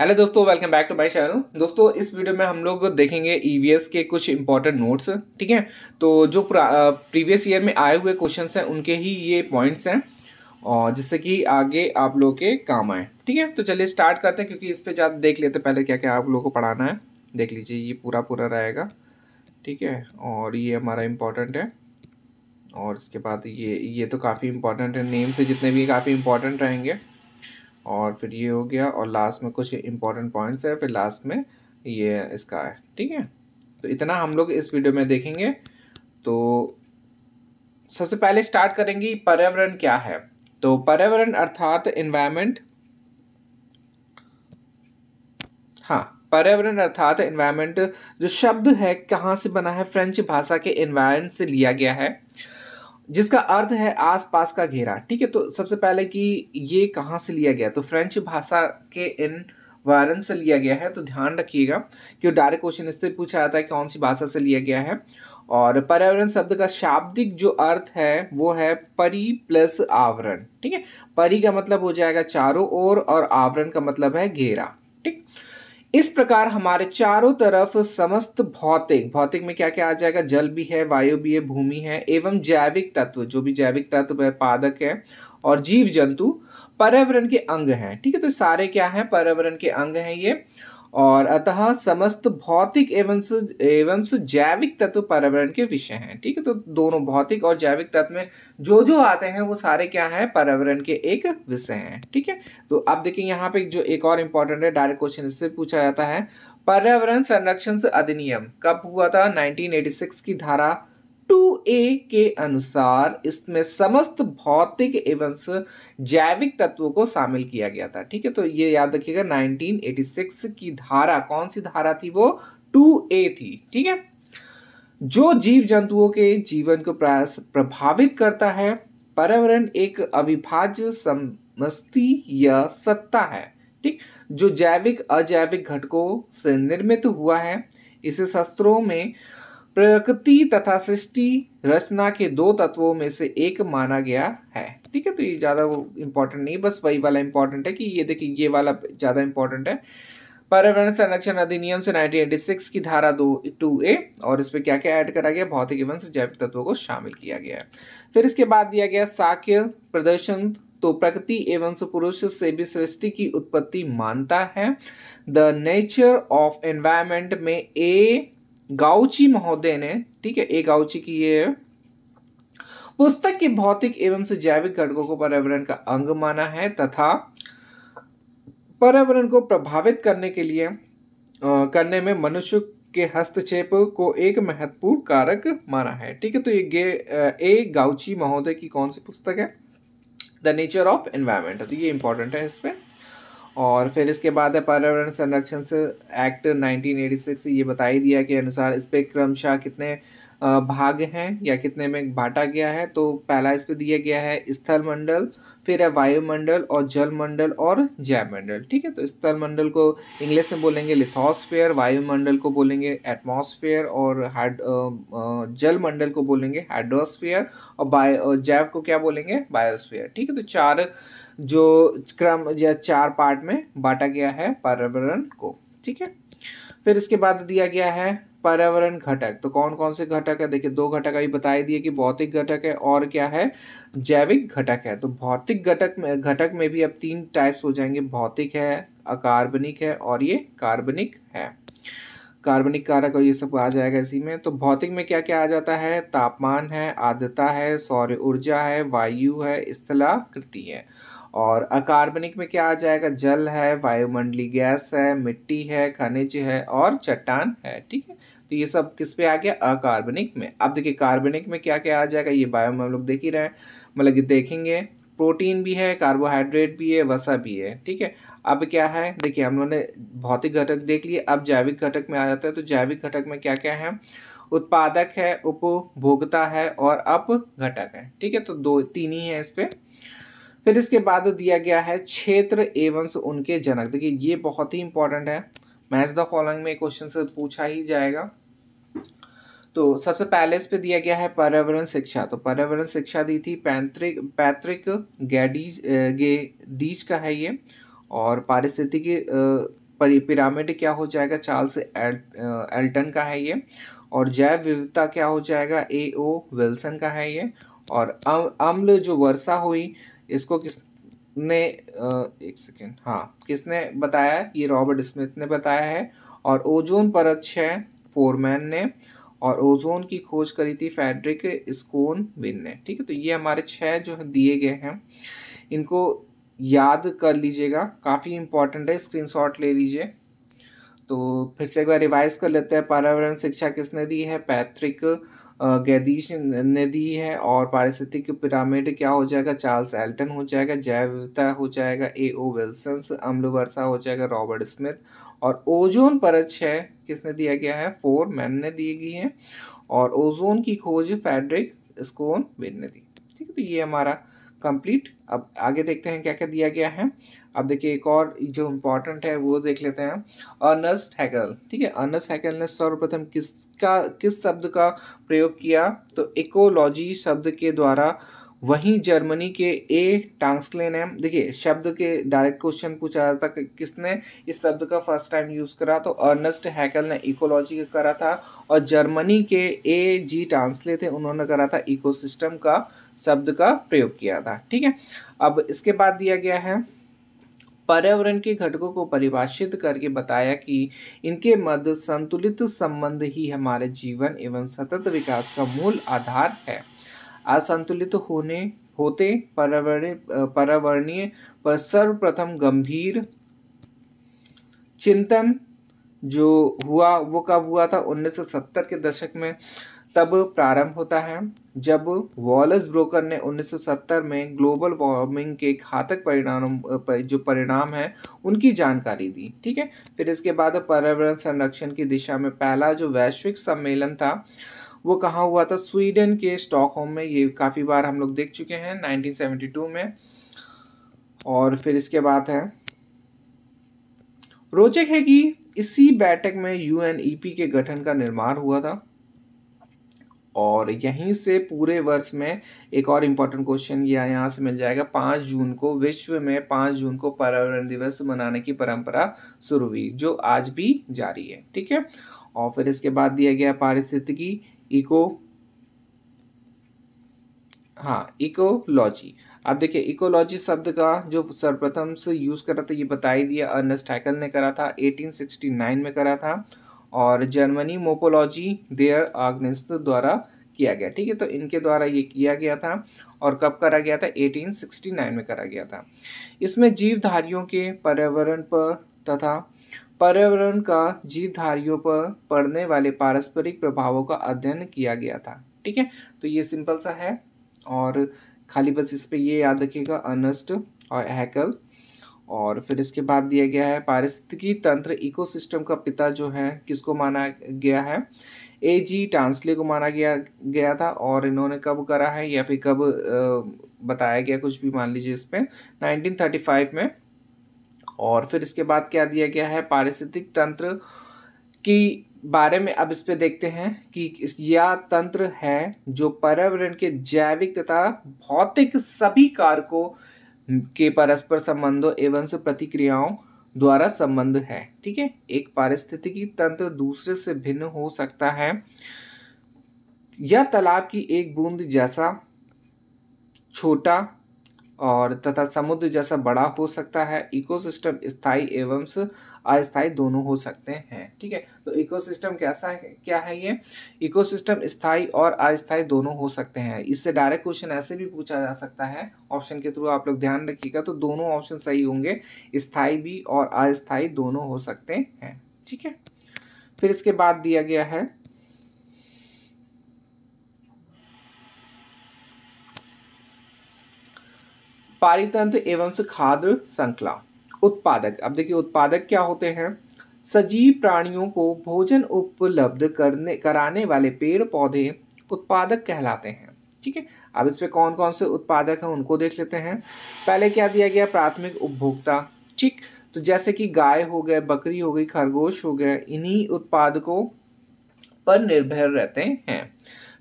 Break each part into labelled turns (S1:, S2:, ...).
S1: hello दोस्तों welcome back to my channel दोस्तों इस वीडियो में हम लोग देखेंगे ईवीएस e के कुछ इंपॉर्टेंट नोट्स ठीक है तो जो प्रीवियस ईयर में आए हुए क्वेश्चंस हैं उनके ही ये पॉइंट्स हैं और जिससे कि आगे आप लोग के काम आए ठीक है तो चलिए स्टार्ट करते हैं क्योंकि इस पर ज़्यादा देख लेते पहले क्या क्या आप लोगों को पढ़ाना है देख लीजिए ये पूरा पूरा रहेगा ठीक है और ये हमारा इम्पोर्टेंट है और इसके बाद ये ये तो काफ़ी इम्पोर्टेंट है नेम से जितने भी काफ़ी इम्पोर्टेंट रहेंगे और फिर ये हो गया और लास्ट में कुछ इंपॉर्टेंट पॉइंट्स है फिर लास्ट में ये इसका है ठीक है तो इतना हम लोग इस वीडियो में देखेंगे तो सबसे पहले स्टार्ट करेंगे पर्यावरण क्या है तो पर्यावरण अर्थात इन्वायरमेंट हाँ पर्यावरण अर्थात इन्वायरमेंट जो शब्द है कहाँ से बना है फ्रेंच भाषा के इन्वायरमेंट से लिया गया है जिसका अर्थ है आसपास का घेरा ठीक है तो सबसे पहले कि ये कहाँ से लिया गया तो फ्रेंच भाषा के इन वायरन से लिया गया है तो ध्यान रखिएगा कि डायरेक्ट क्वेश्चन इससे पूछा जाता है कौन सी भाषा से लिया गया है और पर्यावरण शब्द का शाब्दिक जो अर्थ है वो है परी प्लस आवरण ठीक है परी का मतलब हो जाएगा चारों ओर और, और आवरण का मतलब है घेरा ठीक इस प्रकार हमारे चारों तरफ समस्त भौतिक भौतिक में क्या क्या आ जाएगा जल भी है वायु भी है भूमि है एवं जैविक तत्व जो भी जैविक तत्व है पादक है और जीव जंतु पर्यावरण के अंग हैं ठीक है तो सारे क्या हैं पर्यावरण के अंग हैं ये और अतः समस्त भौतिक एवं एवं जैविक तत्व पर्यावरण के विषय हैं ठीक है तो दोनों भौतिक और जैविक तत्व में जो जो आते हैं वो सारे क्या है पर्यावरण के एक विषय हैं ठीक है तो अब देखिए यहाँ पे जो एक और इम्पोर्टेंट है डायरेक्ट क्वेश्चन इससे पूछा जाता है पर्यावरण संरक्षण अधिनियम कब हुआ था नाइनटीन की धारा टू ए के अनुसार इसमें समस्त भौतिक एवं जैविक तत्वों को शामिल किया गया था ठीक है तो ये याद रखिएगा 1986 की धारा कौन सी धारा थी वो टू ए थी ठीक है जो जीव जंतुओं के जीवन को प्रभावित करता है पर्यावरण एक अविभाज्य समस्ती या सत्ता है ठीक जो जैविक अजैविक घटकों से निर्मित हुआ है इसे शस्त्रों में प्रकृति तथा सृष्टि रचना के दो तत्वों में से एक माना गया है ठीक है तो ये ज़्यादा वो इम्पोर्टेंट नहीं बस वही वाला इंपॉर्टेंट है कि ये देखिए ये वाला ज़्यादा इम्पोर्टेंट है पर्यावरण संरक्षण अधिनियम से 1986 की धारा दो टू ए और इस पर क्या क्या ऐड करा गया भौतिक एवं जैविक तत्वों को शामिल किया गया है फिर इसके बाद दिया गया साक्य प्रदर्शन तो प्रकृति एवं पुरुष से भी सृष्टि की उत्पत्ति मानता है द नेचर ऑफ एनवायरमेंट में ए गाउची महोदय ने ठीक है ए गाउची की ये पुस्तक के भौतिक एवं से जैविक घटकों को पर्यावरण का अंग माना है तथा पर्यावरण को प्रभावित करने के लिए आ, करने में मनुष्य के हस्तक्षेप को एक महत्वपूर्ण कारक माना है ठीक है तो ये गे ए गाउची महोदय की कौन सी पुस्तक है द नेचर ऑफ एनवायरमेंट तो ये इंपॉर्टेंट है इसमें और फिर इसके बाद है पर्यावरण संरक्षण एक्ट 1986 ये बता ही दिया के अनुसार इस पर क्रमशः कितने भाग हैं या कितने में बांटा गया है तो पहला इस पर दिया गया है स्थल मंडल फिर है वायुमंडल और जल मंडल और जयमंडल ठीक है तो स्थल मंडल को इंग्लिश में बोलेंगे लिथोस्फेयर वायुमंडल को बोलेंगे एटमॉस्फेयर और हाइड जल मंडल को बोलेंगे हाइड्रोस्फेयर और बायो जैव को क्या बोलेंगे बायोस्फेयर ठीक है तो चार जो क्रम या चार पार्ट में बांटा गया है पर्यावरण को ठीक है फिर इसके बाद दिया गया है पर्यावरण घटक तो कौन कौन से घटक है देखिए दो घटक अभी बताई दिए कि भौतिक घटक है और क्या है जैविक घटक है तो भौतिक घटक में घटक में भी अब तीन टाइप्स हो जाएंगे भौतिक है अकार्बनिक है और ये कार्बनिक है कार्बनिक कारक और ये सब आ जाएगा इसी में तो भौतिक में क्या क्या आ जाता है तापमान है आद्रता है सौर ऊर्जा है वायु है स्थलाकृति है और अकार्बनिक में क्या आ जाएगा जल है वायुमंडली गैस है मिट्टी है खनिज है और चट्टान है ठीक है तो ये सब किस पे आ गया अकार्बनिक में अब देखिए कार्बनिक में क्या क्या आ जाएगा ये बायो में हम लोग देख ही रहे हैं मतलब देखेंगे प्रोटीन भी है कार्बोहाइड्रेट भी है वसा भी है ठीक है अब क्या है देखिए हम लोगों ने भौतिक घटक देख लिए अब जैविक घटक में आ जाता है तो जैविक घटक में क्या क्या है उत्पादक है उपभोक्ता है और अपघटक है ठीक है तो दो तीन ही है इस पर फिर इसके बाद दिया गया है क्षेत्र एवं उनके जनक देखिए ये बहुत ही इंपॉर्टेंट है मैच द फॉलोइंग में क्वेश्चन से पूछा ही जाएगा तो सबसे पहले इस पे दिया गया है पर्यावरण शिक्षा तो पर्यावरण शिक्षा दी थी पैंत्रिक पैतृक गैडीज गे का है ये और पारिस्थितिक पिरामिड क्या हो जाएगा चार्ल्स एल्टन का है ये और जैव विविधता क्या हो जाएगा ए ओ विल्सन का है ये और अम्ल जो वर्षा हुई इसको किसने एक सेकेंड हाँ किसने बताया ये रॉबर्ट स्मिथ ने बताया है और ओजोन परत है फोरमैन ने और ओजोन की खोज करी थी फैड्रिक स्कोन विन ने ठीक है तो ये हमारे छः जो दिए गए हैं इनको याद कर लीजिएगा काफ़ी इंपॉर्टेंट है स्क्रीनशॉट ले लीजिए तो फिर से एक बार रिवाइज कर लेते हैं पर्यावरण शिक्षा किसने दी है पैथ्रिक गैदीश ने दी है और पारिस्थितिक पिरामिड क्या हो जाएगा चार्ल्स एल्टन हो जाएगा जैवता हो जाएगा ए ओ विल्सन्स अम्ल वर्षा हो जाएगा रॉबर्ट स्मिथ और ओजोन परत है किसने दिया गया है फोर मैन ने दी गई है और ओजोन की खोज फेडरिक स्कोन बेन ने दी ठीक है तो ये हमारा कंप्लीट अब आगे देखते हैं क्या क्या दिया गया है अब देखिए एक और जो इम्पोर्टेंट है वो देख लेते हैं अर्नस्ट हैकल ठीक है अर्नस्ट हैकल ने सर्वप्रथम किसका किस शब्द का प्रयोग किया तो इकोलॉजी शब्द के द्वारा वहीं जर्मनी के ए टांगसले ने देखिए शब्द के डायरेक्ट क्वेश्चन पूछा जाता था कि किसने इस शब्द का फर्स्ट टाइम यूज़ करा तो अर्नस्ट हैकल ने इकोलॉजी का करा था और जर्मनी के ए जी टांसले थे उन्होंने करा था इकोसिस्टम का शब्द का प्रयोग किया था ठीक है अब इसके बाद दिया गया है पर्यावरण के घटकों को परिभाषित करके बताया कि इनके मध्य संतुलित संबंध ही हमारे जीवन एवं सतत विकास का मूल आधार है असंतुलित होने होते पर्यावरणीय पर सर्वप्रथम गंभीर चिंतन जो हुआ वो कब हुआ था 1970 के दशक में तब प्रारंभ होता है जब वॉलस ब्रोकर ने 1970 में ग्लोबल वार्मिंग के घातक परिणाम जो परिणाम है उनकी जानकारी दी ठीक है फिर इसके बाद पर्यावरण संरक्षण की दिशा में पहला जो वैश्विक सम्मेलन था वो कहाँ हुआ था स्वीडन के स्टॉकहोम में ये काफ़ी बार हम लोग देख चुके हैं 1972 में और फिर इसके बाद है रोचक है कि इसी बैठक में यूएनईपी के गठन का निर्माण हुआ था और यहीं से पूरे वर्ष में एक और इम्पॉर्टेंट क्वेश्चन यह यहाँ से मिल जाएगा पाँच जून को विश्व में पाँच जून को पर्यावरण दिवस मनाने की परंपरा शुरू हुई जो आज भी जारी है ठीक है और फिर इसके बाद दिया गया पारिस्थितिकी इको हाँ इकोलॉजी अब देखिए इकोलॉजी शब्द का जो सर्वप्रथम से यूज़ करा था ये बता ही दिया अर्नस्ट हैकल ने करा था 1869 में करा था और जर्मनी मोपोलॉजी देयर आग्नेस्त द्वारा किया गया ठीक है तो इनके द्वारा ये किया गया था और कब करा गया था 1869 में करा गया था इसमें जीवधारियों के पर्यावरण पर तथा पर्यावरण का जीवधारियों पर पड़ने वाले पारस्परिक प्रभावों का अध्ययन किया गया था ठीक है तो ये सिंपल सा है और खाली बस इस पर ये याद रखिएगा अनस्ट और हैकल और फिर इसके बाद दिया गया है पारिस्थितिकी तंत्र इकोसिस्टम का पिता जो है किसको माना गया है ए जी टांसले को माना गया गया था और इन्होंने कब करा है या फिर कब बताया गया कुछ भी मान लीजिए इस पर नाइनटीन में और फिर इसके बाद क्या दिया गया है पारिस्थितिक तंत्र की बारे में अब इस पर देखते हैं कि यह तंत्र है जो पर्यावरण के जैविक तथा भौतिक सभी कारकों के परस्पर संबंधों एवं से प्रतिक्रियाओं द्वारा संबंध है ठीक है एक पारिस्थितिकी तंत्र दूसरे से भिन्न हो सकता है यह तालाब की एक बूंद जैसा छोटा और तथा समुद्र जैसा बड़ा हो सकता है इकोसिस्टम स्थाई एवं अस्थाई दोनों हो सकते हैं ठीक है तो इकोसिस्टम कैसा है क्या है ये इकोसिस्टम स्थाई और अस्थाई दोनों हो सकते हैं इससे डायरेक्ट क्वेश्चन ऐसे भी पूछा जा सकता है ऑप्शन के थ्रू आप लोग ध्यान रखिएगा तो दोनों ऑप्शन सही होंगे स्थाई भी और अस्थाई दोनों हो सकते हैं ठीक है फिर इसके बाद दिया गया है पारितंत्र एवं खाद्य श्रृंखला उत्पादक अब देखिए उत्पादक क्या होते हैं सजीव प्राणियों को भोजन उपलब्ध करने कराने वाले पेड़ पौधे उत्पादक कहलाते हैं ठीक है अब इसमें कौन कौन से उत्पादक हैं उनको देख लेते हैं पहले क्या दिया गया प्राथमिक उपभोक्ता ठीक तो जैसे कि गाय हो गए बकरी हो गई खरगोश हो गए इन्हीं उत्पादकों पर निर्भर रहते हैं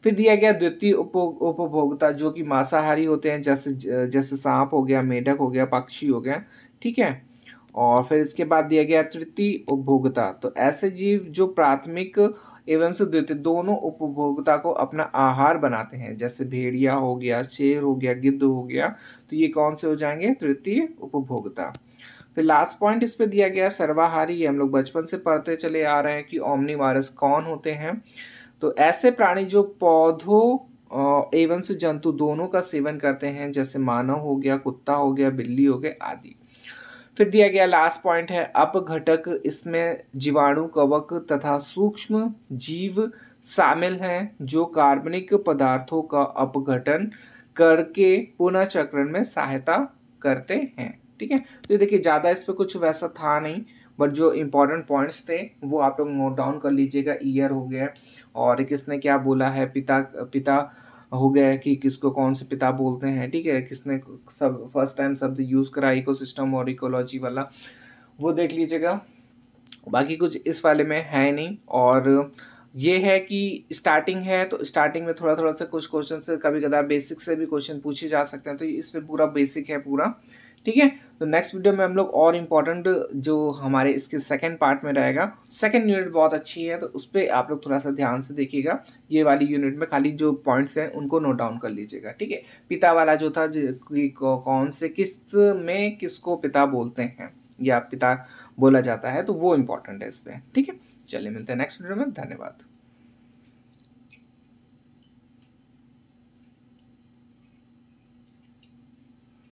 S1: फिर दिया गया द्वितीय उपभोक्ता जो कि मांसाहारी होते हैं जैसे जैसे सांप हो गया मेढक हो गया पक्षी हो गया ठीक है और फिर इसके बाद दिया गया तृतीय उपभोक्ता तो ऐसे जीव जो प्राथमिक एवं से द्वितीय दोनों उपभोक्ता को अपना आहार बनाते हैं जैसे भेड़िया हो गया शेर हो गया गिद्ध हो गया तो ये कौन से हो जाएंगे तृतीय उपभोक्ता फिर लास्ट पॉइंट इस पे दिया गया सर्वाहारी हम लोग बचपन से पढ़ते चले आ रहे हैं कि ओमनी कौन होते हैं तो ऐसे प्राणी जो पौधों एवं से जंतु दोनों का सेवन करते हैं जैसे मानव हो गया कुत्ता हो गया बिल्ली हो गया आदि फिर दिया गया लास्ट पॉइंट है अपघटक इसमें जीवाणु कवक तथा सूक्ष्म जीव शामिल हैं जो कार्बनिक पदार्थों का अपघटन करके पुनः चक्रण में सहायता करते हैं ठीक है तो देखिए ज़्यादा इस पर कुछ वैसा था नहीं बट जो इम्पोर्टेंट पॉइंट्स थे वो आप लोग नोट डाउन कर लीजिएगा ईयर हो गया और किसने क्या बोला है पिता पिता हो गया कि किसको कौन से पिता बोलते हैं ठीक है किसने सब फर्स्ट टाइम शब्द यूज़ करा सिस्टम और इकोलॉजी वाला वो देख लीजिएगा बाकी कुछ इस वाले में है नहीं और ये है कि स्टार्टिंग है तो स्टार्टिंग में थोड़ा थोड़ा सा कुछ क्वेश्चन से कभी कदा बेसिक से भी क्वेश्चन पूछे जा सकते हैं तो इस पर पूरा बेसिक है पूरा ठीक है तो नेक्स्ट वीडियो में हम लोग और इम्पॉर्टेंट जो हमारे इसके सेकेंड पार्ट में रहेगा सेकेंड यूनिट बहुत अच्छी है तो उस पर आप लोग थोड़ा सा ध्यान से देखिएगा ये वाली यूनिट में खाली जो पॉइंट्स हैं उनको नोट डाउन कर लीजिएगा ठीक है पिता वाला जो था कौन से किस में किसको पिता बोलते हैं या पिता बोला जाता है तो वो इम्पोर्टेंट है इस पर ठीक है चलिए मिलते हैं नेक्स्ट वीडियो में धन्यवाद